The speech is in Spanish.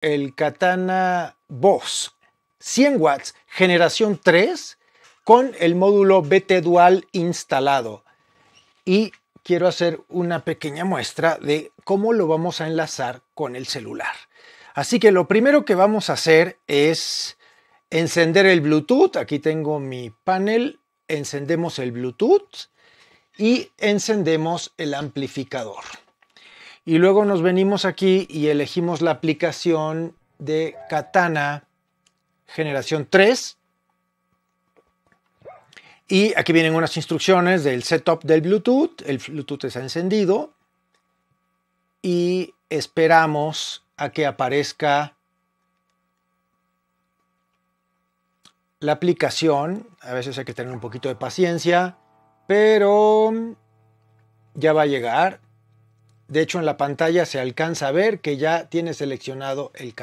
el Katana Boss 100 watts generación 3 con el módulo BT Dual instalado. Y quiero hacer una pequeña muestra de cómo lo vamos a enlazar con el celular. Así que lo primero que vamos a hacer es encender el Bluetooth. Aquí tengo mi panel. Encendemos el Bluetooth y encendemos el amplificador. Y luego nos venimos aquí y elegimos la aplicación de Katana generación 3. Y aquí vienen unas instrucciones del setup del Bluetooth. El Bluetooth está encendido. Y esperamos a que aparezca la aplicación. A veces hay que tener un poquito de paciencia. Pero ya va a llegar. De hecho, en la pantalla se alcanza a ver que ya tiene seleccionado el